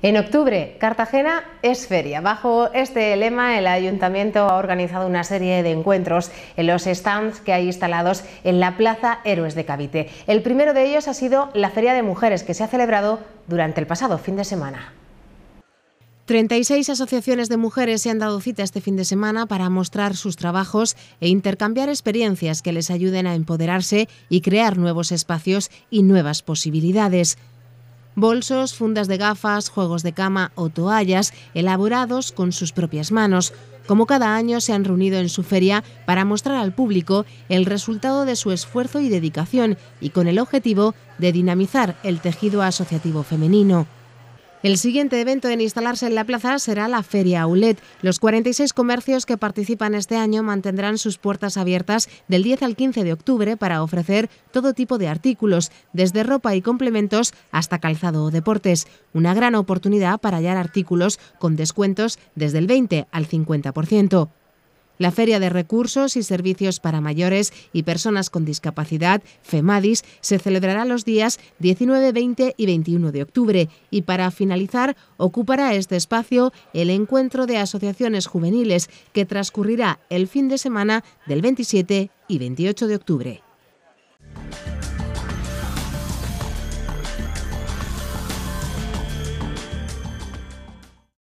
En octubre, Cartagena es feria. Bajo este lema, el ayuntamiento ha organizado una serie de encuentros en los stands que hay instalados en la Plaza Héroes de Cavite. El primero de ellos ha sido la Feria de Mujeres, que se ha celebrado durante el pasado fin de semana. 36 asociaciones de mujeres se han dado cita este fin de semana para mostrar sus trabajos e intercambiar experiencias que les ayuden a empoderarse y crear nuevos espacios y nuevas posibilidades bolsos, fundas de gafas, juegos de cama o toallas elaborados con sus propias manos. Como cada año se han reunido en su feria para mostrar al público el resultado de su esfuerzo y dedicación y con el objetivo de dinamizar el tejido asociativo femenino. El siguiente evento en instalarse en la plaza será la Feria Aulet. Los 46 comercios que participan este año mantendrán sus puertas abiertas del 10 al 15 de octubre para ofrecer todo tipo de artículos, desde ropa y complementos hasta calzado o deportes. Una gran oportunidad para hallar artículos con descuentos desde el 20 al 50%. La Feria de Recursos y Servicios para Mayores y Personas con Discapacidad, FEMADIS, se celebrará los días 19, 20 y 21 de octubre y para finalizar ocupará este espacio el encuentro de asociaciones juveniles que transcurrirá el fin de semana del 27 y 28 de octubre.